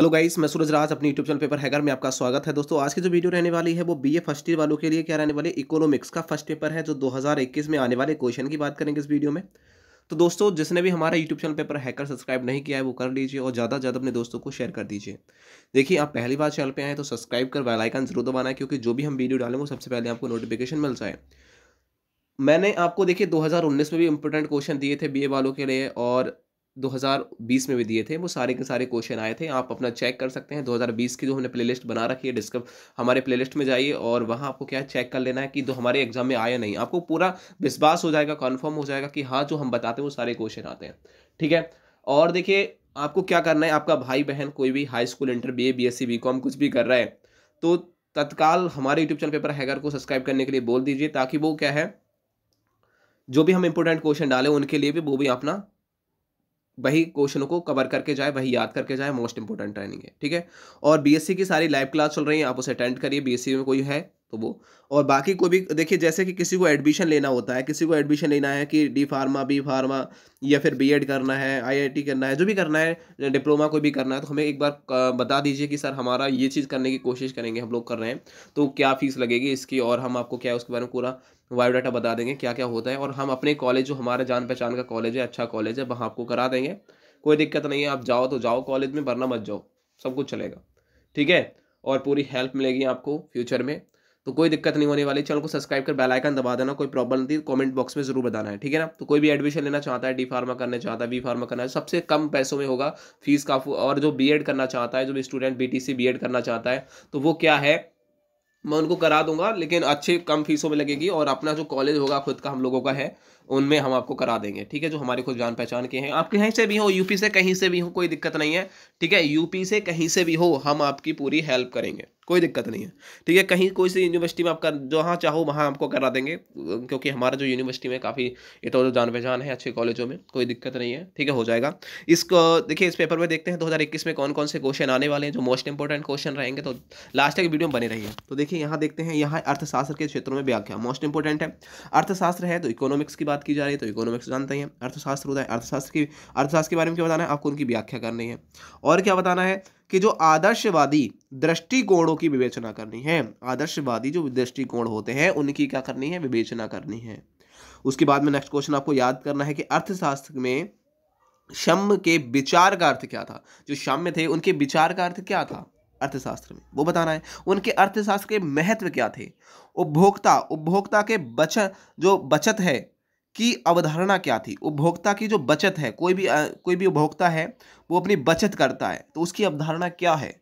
hello guys मैं सूरज राज अपने YouTube channel paper hugger में आपका स्वागत है दोस्तों आज की जो वीडियो रहने वाली है वो बीए फर्स्ट ईयर वालों के लिए क्या रहने वाले इकोनॉमिक्स का फर्स्ट पेपर है जो 2021 में आने वाले क्वेश्चन की बात करेंगे इस वीडियो में तो दोस्तों जिसने भी हमारा YouTube channel paper hacker subscribe नहीं किया है वो कर लीजिए और ज़्यादा से ज़्यादा अपने दोस्तों को शेयर कर दीजिए देखिए आप पहली बार चैनल पर आए तो सब्सक्राइब कर वेलाइकन जरूर दबाना है क्योंकि जो भी हम वीडियो डालें वो सबसे पहले आपको नोटिफिकेशन मिल जाए मैंने आपको देखिए 2019 में भी इंपॉर्टेंट क्वेश्चन दिए थे बीए वालों के लिए और 2020 में भी दिए थे वो सारे के सारे क्वेश्चन आए थे आप अपना चेक कर सकते हैं 2020 की जो हमने प्लेलिस्ट बना रखी है डिस्कव हमारे प्लेलिस्ट में जाइए और वहाँ आपको क्या चेक कर लेना है कि जो हमारे एग्जाम में आया नहीं आपको पूरा विश्वास हो जाएगा कन्फर्म हो जाएगा कि हाँ जो हम बताते हैं वो सारे क्वेश्चन आते हैं ठीक है और देखिए आपको क्या करना है आपका भाई बहन कोई भी high school inter B A B S C B com कुछ भी कर रहा है तो तत्काल हमारे यूट्यूब चैनल पेपर हैगर को सब्सक्राइब करने के लिए बोल दीजिए ताकि वो क्या है जो भी हम इंपोर्टेंट क्वेश्चन डालें उनके लिए भी वो भी अपना वही क्वेश्चनों को कवर करके जाए वही याद करके जाए मोस्ट इंपॉर्टेंट ट्रेनिंग है ठीक है और बीएससी की सारी लाइव क्लास चल रही है आप उसे अटेंड करिए बीएससी में कोई है तो वो और बाकी को भी देखिए जैसे कि किसी को एडमिशन लेना होता है किसी को एडमिशन लेना है कि डी फार्मा बी फार्मा या फिर बीएड करना है आईआईटी करना है जो भी करना है डिप्लोमा कोई भी करना है तो हमें एक बार बता दीजिए कि सर हमारा ये चीज़ करने की कोशिश करेंगे हम लोग कर रहे हैं तो क्या फ़ीस लगेगी इसकी और हम आपको क्या है उसके बारे में पूरा बायोडाटा बता देंगे क्या क्या होता है और हम अपने कॉलेज जो हमारे जान पहचान का कॉलेज है अच्छा कॉलेज है वहाँ आपको करा देंगे कोई दिक्कत नहीं है आप जाओ तो जाओ कॉलेज में वरना मत जाओ सब कुछ चलेगा ठीक है और पूरी हेल्प मिलेगी आपको फ्यूचर में तो कोई दिक्कत नहीं होने वाली चैनल को सब्सक्राइब कर बेल आइकन दबा देना कोई प्रॉब्लम नहीं कमेंट बॉक्स में जरूर बताना है ठीक है ना तो कोई भी एडमिशन लेना चाहता है डी फार्मा करना चाहता है बी फार्मा करना है सबसे कम पैसों में होगा फीस काफू और जो बीएड करना चाहता है जो स्टूडेंट बीटीसी बीएड करना चाहता है तो वो क्या है मैं उनको करा दूंगा लेकिन अच्छे कम फीसों में लगेगी और अपना जो कॉलेज होगा खुद का हम लोगों का है उनमें हम आपको करा देंगे ठीक है जो हमारे खुद जान पहचान के हैं आप कहीं से भी हो यूपी से कहीं से भी हो कोई दिक्कत नहीं है ठीक है यूपी से कहीं से भी हो हम आपकी पूरी हेल्प करेंगे कोई दिक्कत नहीं है ठीक है कहीं कोई सी यूनिवर्सिटी में आपका जहाँ चाहो वहाँ आपको करा देंगे क्योंकि हमारा जो यूनिवर्सिटी में काफ़ी ये तो जान पहचान है अच्छे कॉलेजों में कोई दिक्कत नहीं है ठीक है हो जाएगा इसको देखिए इस पेपर में देखते हैं 2021 में कौन कौन से क्वेश्चन आने वाले हैं जो मोस्ट इंपॉर्टेंट क्वेश्चन रहेंगे तो लास्ट तक वीडियो में बने रही तो देखिए यहाँ देखते हैं यहाँ अर्थशास्त्र के क्षेत्रों में व्याख्या मोस्ट इंपॉर्टेंट है अर्थशास्त्र है तो इकोनॉमिक्स की बात बात की जा रही है तो इकोनॉमिक्स जानते हैं अर्थशास्त्र होता है अर्थशास्त्र की अर्थशास्त्र के बारे में क्या बताना है आपको उनकी व्याख्या करनी है और क्या बताना है कि जो आदर्शवादी दृष्टिकोणों की विवेचना करनी है आदर्शवादी जो दृष्टिकोण होते हैं उनकी क्या करनी है विवेचना करनी है उसके बाद में नेक्स्ट क्वेश्चन आपको याद करना है कि अर्थशास्त्र में शम के विचार का अर्थ क्या था जो शाम्य थे उनके विचार का अर्थ क्या था अर्थशास्त्र में वो बताना है उनके अर्थशास्त्र के महत्व क्या थे उपभोक्ता उपभोक्ता के बचत जो बचत है की अवधारणा क्या थी उपभोक्ता की जो बचत है कोई भी कोई भी उपभोक्ता है वो अपनी बचत करता है तो उसकी अवधारणा क्या है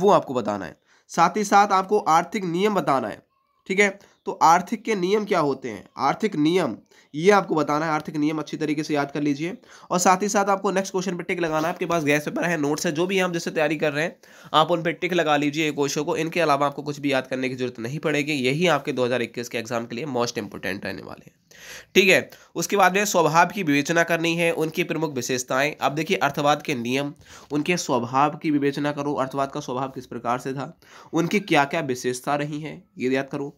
वो आपको बताना है साथ ही साथ आपको आर्थिक नियम बताना है ठीक है तो आर्थिक के नियम क्या होते हैं आर्थिक नियम ये आपको बताना है आर्थिक नियम अच्छी तरीके से याद कर लीजिए और साथ ही साथ आपको नेक्स्ट क्वेश्चन पे टिक लगाना है आपके पास गैस पेपर है नोट्स है जो भी हम जिससे तैयारी कर रहे हैं आप उन पर टिक लगा लीजिए क्वेश्चन को इनके अलावा आपको कुछ भी याद करने की जरूरत नहीं पड़ेगी यही आपके दो के एग्जाम के लिए मोस्ट इंपॉर्टेंट रहने वाले हैं ठीक है उसके बाद में स्वभाव की विवेचना करनी है उनकी प्रमुख विशेषताएं अब देखिए अर्थवाद के नियम उनके स्वभाव की विवेचना करो अर्थवाद का स्वभाव किस प्रकार से था उनकी क्या क्या विशेषता रही हैं ये याद करो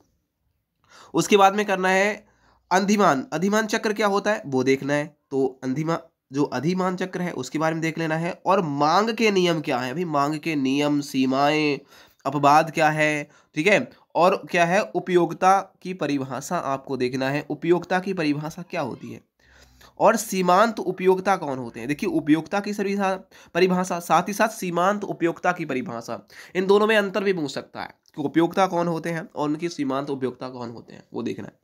उसके बाद में करना है अंधिमान अधिमान चक्र क्या होता है वो देखना है तो अंधिमा जो अधिमान चक्र है उसके बारे में देख लेना है और मांग के नियम क्या है भाई मांग के नियम सीमाएं अपवाद क्या है ठीक है और क्या है उपयोगिता की परिभाषा आपको देखना है उपयोगिता की परिभाषा क्या होती है और सीमांत उपयोगिता कौन होते हैं देखिए उपयोगिता की सभी परिभाषा साथ ही साथ सीमांत उपयोगिता की परिभाषा इन दोनों में अंतर भी पूछ सकता है कि उपयोगिता कौन होते हैं और उनकी सीमांत उपयोगिता कौन होते हैं वो देखना है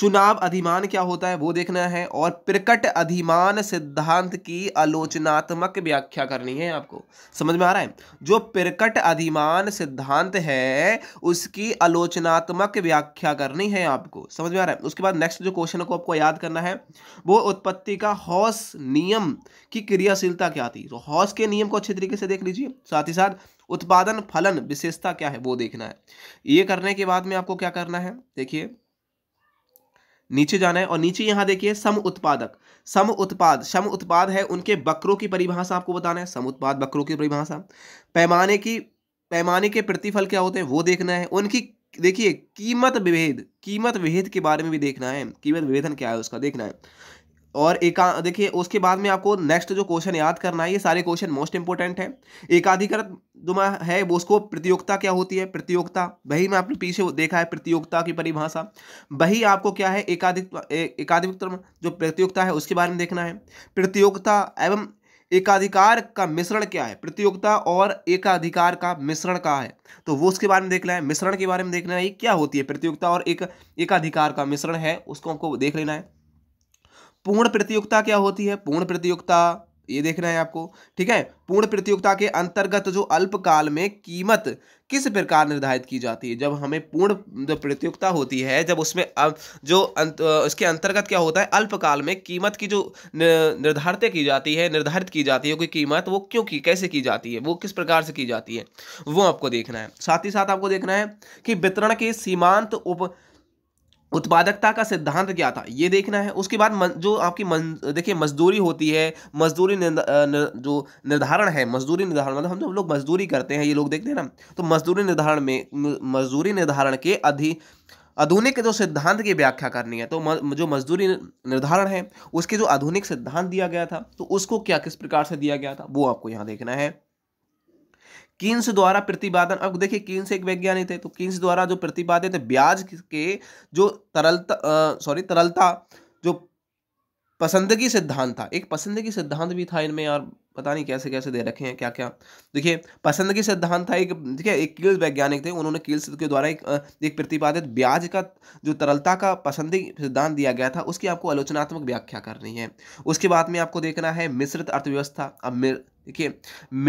चुनाव अधिमान क्या होता है वो देखना है और प्रकट अधिमान सिद्धांत की आलोचनात्मक व्याख्या करनी है आपको समझ में आ रहा है जो प्रकट अधिमान सिद्धांत है उसकी आलोचनात्मक व्याख्या करनी है आपको समझ में आ रहा है उसके बाद नेक्स्ट जो क्वेश्चन को आपको याद करना है वो उत्पत्ति का हौस नियम की क्रियाशीलता क्या थी तो हौस के नियम को अच्छे तरीके से देख लीजिए साथ ही साथ उत्पादन फलन विशेषता क्या है वो देखना है ये करने के बाद में आपको क्या करना है देखिए नीचे जाना है और नीचे यहाँ देखिए सम उत्पादक सम उत्पाद सम उत्पाद है उनके बकरों की परिभाषा आपको बताना है सम उत्पाद बकरों की परिभाषा पैमाने की पैमाने के प्रतिफल क्या होते हैं वो देखना है उनकी देखिए कीमत विभेद कीमत विभेद के बारे में भी देखना है कीमत विभेदन क्या है उसका देखना है और एका देखिए उसके बाद में आपको नेक्स्ट जो क्वेश्चन याद करना है ये सारे क्वेश्चन मोस्ट इंपॉर्टेंट है एकाधिकृत दुमा है वो उसको प्रतियोगिता क्या होती है प्रतियोगिता वही मैं आपने पीछे देखा है प्रतियोगिता की परिभाषा वही आपको क्या है एकाधिक एकाधिक जो प्रतियोगिता है उसके बारे में देखना है प्रतियोगिता एवं एकाधिकार का मिश्रण क्या है प्रतियोगिता और एकाधिकार का मिश्रण का है तो वो उसके बारे में देखना है मिश्रण के बारे में देखना है क्या होती है प्रतियोगिता और एक एकाधिकार का मिश्रण है उसको हमको देख लेना है पूर्ण प्रतियोगिता क्या होती है पूर्ण प्रतियोगिता ये देखना है आपको ठीक है पूर्ण प्रतियोगिता के अंतर्गत जो अल्पकाल में कीमत किस प्रकार निर्धारित की जाती है जब हमें पूर्ण जो प्रतियोगिता होती है जब उसमें जो अंत, उसके अंतर्गत क्या होता है अल्पकाल में कीमत की जो निर्धारित की जाती है निर्धारित की जाती है कोई कीमत वो क्यों की कैसे की जाती है वो किस प्रकार से की जाती है वो आपको देखना है साथ ही साथ आपको देखना है कि वितरण के सीमांत उप उत्पादकता का सिद्धांत क्या था ये देखना है उसके बाद मन, जो आपकी मन देखिए मजदूरी होती है मजदूरी जो निर्धारण है मजदूरी निर्धारण मतलब हम जब लोग मजदूरी करते हैं ये लोग देखते हैं ना तो मजदूरी निर्धारण में मजदूरी निर्धारण के अधि आधुनिक जो सिद्धांत की व्याख्या करनी है तो म, जो मजदूरी निर्धारण है उसके जो आधुनिक सिद्धांत दिया गया था तो उसको क्या किस प्रकार से दिया गया था वो आपको यहाँ देखना है किन्स द्वारा प्रतिपादन अब देखिए किन्स एक वैज्ञानिक थे तो किन्स द्वारा जो प्रतिपादित ब्याज के जो तरलता सॉरी तरलता पसंदगी सिद्धांत था एक पसंदगी सिद्धांत भी था इनमें यार पता नहीं कैसे कैसे दे रखे हैं क्या क्या देखिए पसंदगी सिद्धांत था एक देखिए एक कील्स वैज्ञानिक थे उन्होंने कील्स के द्वारा एक एक प्रतिपादित ब्याज का जो तरलता का पसंदी सिद्धांत दिया गया था उसकी आपको आलोचनात्मक व्याख्या करनी है उसके बाद में आपको देखना है मिश्रित अर्थव्यवस्था अब देखिए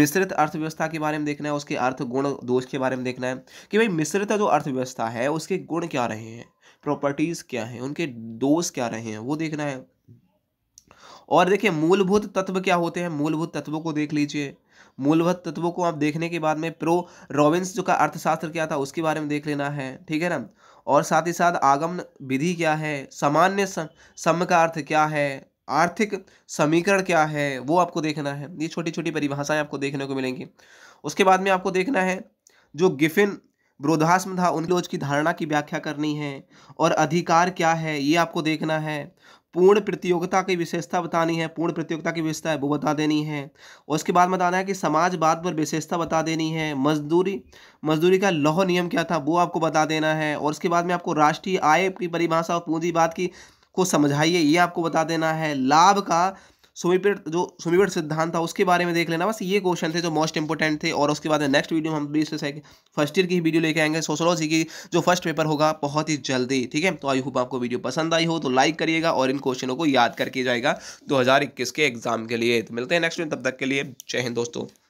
मिश्रित अर्थव्यवस्था के बारे में देखना है उसके अर्थ गुण दोष के बारे में देखना है कि भाई मिश्रित जो अर्थव्यवस्था है उसके गुण क्या रहे हैं प्रॉपर्टीज़ क्या हैं उनके दोष क्या रहे हैं वो देखना है और देखिए मूलभूत तत्व क्या होते हैं मूलभूत तत्वों को देख लीजिए मूलभूत तत्वों को आप देखने के बाद में प्रो रॉबिन्स जो का अर्थशास्त्र क्या था उसके बारे में देख लेना है ठीक है ना और साथ ही साथ आगमन विधि क्या है सामान्य सम का अर्थ क्या है आर्थिक समीकरण क्या है वो आपको देखना है ये छोटी छोटी परिभाषाएं आपको देखने को मिलेंगी उसके बाद में आपको देखना है जो गिफिन विरोधास्म था उन लोज की धारणा की व्याख्या करनी है और अधिकार क्या है ये आपको देखना है पूर्ण प्रतियोगिता की विशेषता बतानी है पूर्ण प्रतियोगिता की विशेषता है वो बता देनी है और उसके बाद बताना है कि समाजवाद पर विशेषता बता देनी है मजदूरी मजदूरी का लौह नियम क्या था वो आपको बता देना है और उसके बाद में आपको राष्ट्रीय आय की परिभाषा और पूंजीवाद की को समझाइए ये आपको बता देना है लाभ का सुमीपेट जो सुमीपेट सिद्धांत था उसके बारे में देख लेना बस ये क्वेश्चन थे जो मोस्ट इंपॉर्टेंट थे और उसके बाद नेक्स्ट वीडियो हम बीस से फर्स्ट ईयर की वीडियो लेके आएंगे सोशोलॉजी की जो फर्स्ट पेपर होगा बहुत ही जल्दी ठीक है तो आई होप आपको वीडियो पसंद आई हो तो लाइक करिएगा और इन क्वेश्चनों को याद करके जाएगा दो के एग्जाम के लिए तो मिलते हैं नेक्स्ट दिन तब तक के लिए जय हिंद दोस्तों